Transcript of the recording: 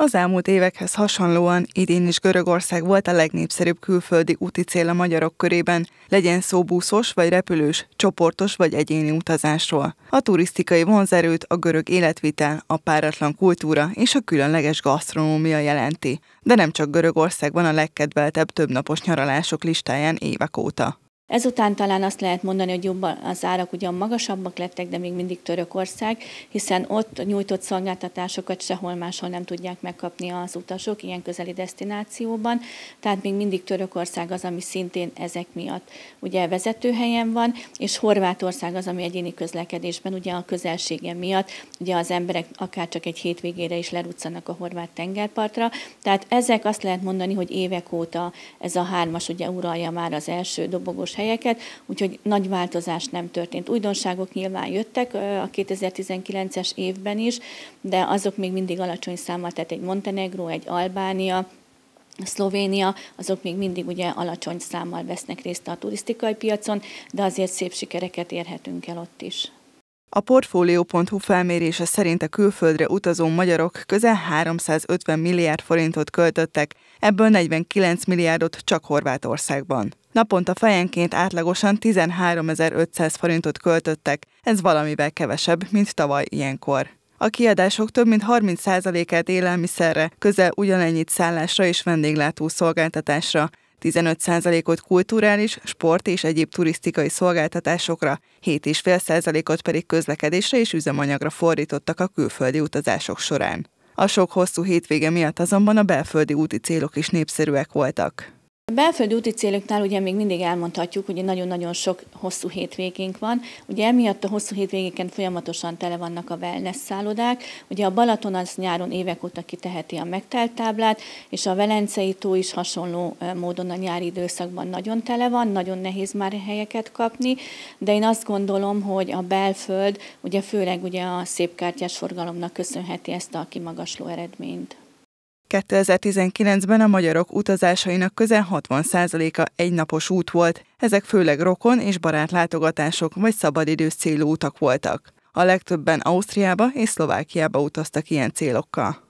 Az elmúlt évekhez hasonlóan idén is Görögország volt a legnépszerűbb külföldi úti cél a magyarok körében, legyen szó buszos vagy repülős, csoportos vagy egyéni utazásról. A turisztikai vonzerőt a görög életvitel, a páratlan kultúra és a különleges gasztronómia jelenti, de nem csak Görögország van a legkedveltebb többnapos nyaralások listáján évek óta. Ezután talán azt lehet mondani, hogy jobban az árak ugyan magasabbak lettek, de még mindig Törökország, hiszen ott nyújtott szolgáltatásokat sehol máshol nem tudják megkapni az utasok ilyen közeli destinációban, tehát még mindig Törökország az, ami szintén ezek miatt ugye vezető helyen van, és Horvátország az, ami egyéni közlekedésben ugye a közelsége miatt, ugye az emberek akár csak egy hétvégére is leruccanak a horvát tengerpartra, tehát ezek azt lehet mondani, hogy évek óta ez a hármas ugye uralja már az első dobogós helyeket, úgyhogy nagy változás nem történt. Újdonságok nyilván jöttek a 2019-es évben is, de azok még mindig alacsony számmal, tehát egy Montenegro, egy Albánia, Szlovénia, azok még mindig ugye alacsony számmal vesznek részt a turisztikai piacon, de azért szép sikereket érhetünk el ott is. A Portfolio.hu felmérése szerint a külföldre utazó magyarok közel 350 milliárd forintot költöttek, ebből 49 milliárdot csak Horvátországban. Naponta fejenként átlagosan 13.500 forintot költöttek, ez valamivel kevesebb, mint tavaly ilyenkor. A kiadások több mint 30%-át élelmiszerre, közel ugyanennyit szállásra és vendéglátó szolgáltatásra, 15%-ot kulturális, sport és egyéb turisztikai szolgáltatásokra, 7,5%-ot pedig közlekedésre és üzemanyagra fordítottak a külföldi utazások során. A sok hosszú hétvége miatt azonban a belföldi úti célok is népszerűek voltak. A belföldi úti céloknál ugye még mindig elmondhatjuk, hogy nagyon-nagyon sok hosszú hétvégénk van. Ugye emiatt a hosszú hétvégéken folyamatosan tele vannak a wellness szállodák. Ugye a Balaton az nyáron évek óta kiteheti a megtelt táblát, és a Velencei tó is hasonló módon a nyári időszakban nagyon tele van, nagyon nehéz már helyeket kapni, de én azt gondolom, hogy a belföld, ugye főleg ugye a szépkártyás forgalomnak köszönheti ezt a kimagasló eredményt. 2019-ben a magyarok utazásainak közel 60%-a egynapos út volt, ezek főleg rokon és barátlátogatások vagy szabadidős célú utak voltak. A legtöbben Ausztriába és Szlovákiába utaztak ilyen célokkal.